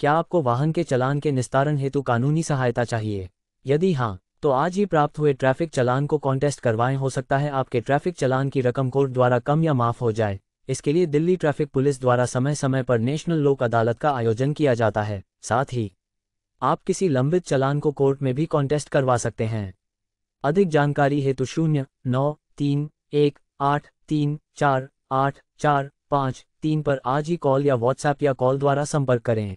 क्या आपको वाहन के चलान के निस्तारण हेतु कानूनी सहायता चाहिए यदि हाँ तो आज ही प्राप्त हुए ट्रैफिक चलान को कॉन्टेस्ट करवाएं हो सकता है आपके ट्रैफिक चलान की रकम कोर्ट द्वारा कम या माफ हो जाए इसके लिए दिल्ली ट्रैफिक पुलिस द्वारा समय समय पर नेशनल लोक अदालत का आयोजन किया जाता है साथ ही आप किसी लंबित चलान को कोर्ट में भी कॉन्टेस्ट करवा सकते हैं अधिक जानकारी हेतु शून्य नौ तीन एक आठ तीन चार आठ चार पाँच तीन पर आज ही कॉल या व्हाट्सएप या कॉल द्वारा संपर्क करें